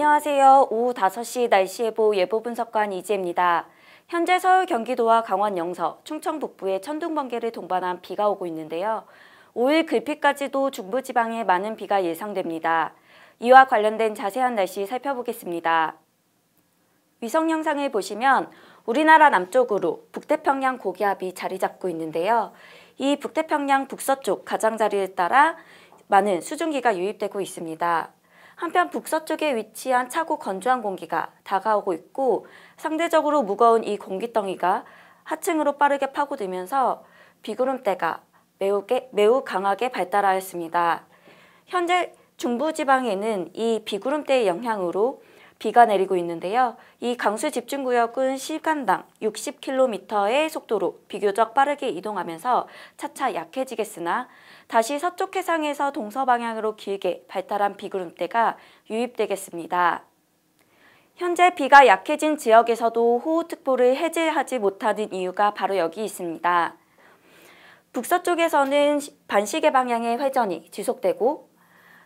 안녕하세요. 오후 5시 날씨 예보 예보 분석관 이지혜입니다. 현재 서울 경기도와 강원 영서, 충청 북부에 천둥 번개를 동반한 비가 오고 있는데요. 5일 글피까지도 중부지방에 많은 비가 예상됩니다. 이와 관련된 자세한 날씨 살펴보겠습니다. 위성 영상을 보시면 우리나라 남쪽으로 북태평양 고기압이 자리 잡고 있는데요. 이 북태평양 북서쪽 가장자리에 따라 많은 수증기가 유입되고 있습니다. 한편 북서쪽에 위치한 차고 건조한 공기가 다가오고 있고 상대적으로 무거운 이 공기덩이가 하층으로 빠르게 파고들면서 비구름대가 매우, 게, 매우 강하게 발달하였습니다. 현재 중부지방에는 이 비구름대의 영향으로 비가 내리고 있는데요. 이 강수 집중구역은 시간당 60km의 속도로 비교적 빠르게 이동하면서 차차 약해지겠으나 다시 서쪽 해상에서 동서 방향으로 길게 발달한 비구름대가 유입되겠습니다. 현재 비가 약해진 지역에서도 호우특보를 해제하지 못하는 이유가 바로 여기 있습니다. 북서쪽에서는 반시계 방향의 회전이 지속되고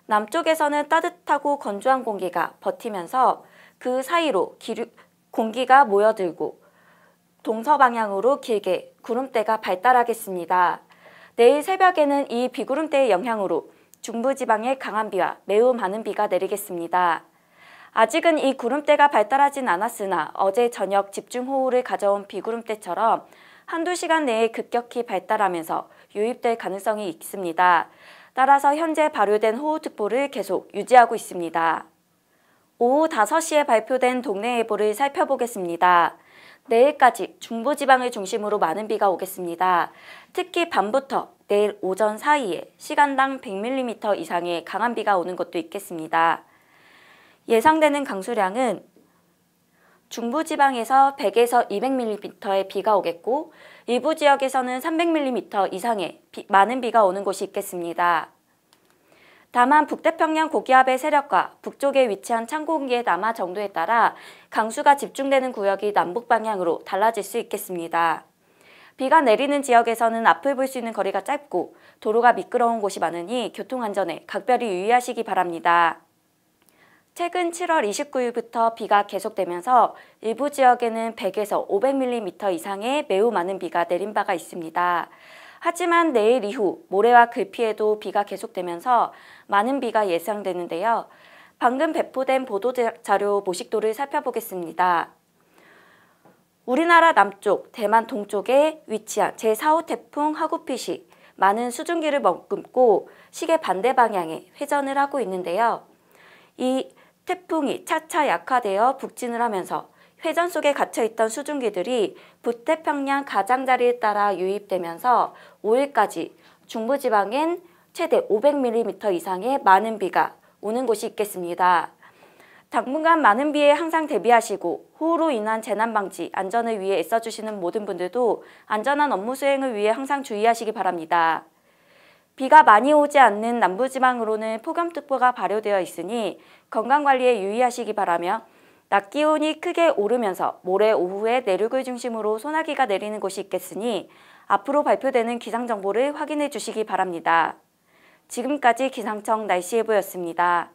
남쪽에서는 따뜻하고 건조한 공기가 버티면서 그 사이로 기류, 공기가 모여들고 동서방향으로 길게 구름대가 발달하겠습니다. 내일 새벽에는 이 비구름대의 영향으로 중부지방에 강한 비와 매우 많은 비가 내리겠습니다. 아직은 이 구름대가 발달하진 않았으나 어제 저녁 집중호우를 가져온 비구름대처럼 한두 시간 내에 급격히 발달하면서 유입될 가능성이 있습니다. 따라서 현재 발효된 호우특보를 계속 유지하고 있습니다. 오후 5시에 발표된 동네예보를 살펴보겠습니다. 내일까지 중부지방을 중심으로 많은 비가 오겠습니다. 특히 밤부터 내일 오전 사이에 시간당 100mm 이상의 강한 비가 오는 곳도 있겠습니다. 예상되는 강수량은 중부지방에서 100에서 200mm의 비가 오겠고 일부 지역에서는 300mm 이상의 비, 많은 비가 오는 곳이 있겠습니다. 다만 북태평양 고기압의 세력과 북쪽에 위치한 찬 공기의 남하 정도에 따라 강수가 집중되는 구역이 남북 방향으로 달라질 수 있겠습니다. 비가 내리는 지역에서는 앞을 볼 수 있는 거리가 짧고 도로가 미끄러운 곳이 많으니 교통안전에 각별히 유의하시기 바랍니다. 최근 7월 29일부터 비가 계속되면서 일부 지역에는 100에서 500mm 이상의 매우 많은 비가 내린 바가 있습니다. 하지만 내일 이후 모레와 글피에도 비가 계속되면서 많은 비가 예상되는데요. 방금 배포된 보도자료 모식도를 살펴보겠습니다. 우리나라 남쪽, 대만 동쪽에 위치한 제4호 태풍 하구핏이 많은 수증기를 머금고 시계 반대 방향에 회전을 하고 있는데요. 이 태풍이 차차 약화되어 북진을 하면서 회전 속에 갇혀있던 수증기들이 북태평양 가장자리에 따라 유입되면서 5일까지 중부지방엔 최대 500mm 이상의 많은 비가 오는 곳이 있겠습니다. 당분간 많은 비에 항상 대비하시고 호우로 인한 재난 방지, 안전을 위해 애써주시는 모든 분들도 안전한 업무 수행을 위해 항상 주의하시기 바랍니다. 비가 많이 오지 않는 남부지방으로는 폭염특보가 발효되어 있으니 건강관리에 유의하시기 바라며 낮 기온이 크게 오르면서 모레 오후에 내륙을 중심으로 소나기가 내리는 곳이 있겠으니 앞으로 발표되는 기상정보를 확인해 주시기 바랍니다. 지금까지 기상청 날씨예보였습니다.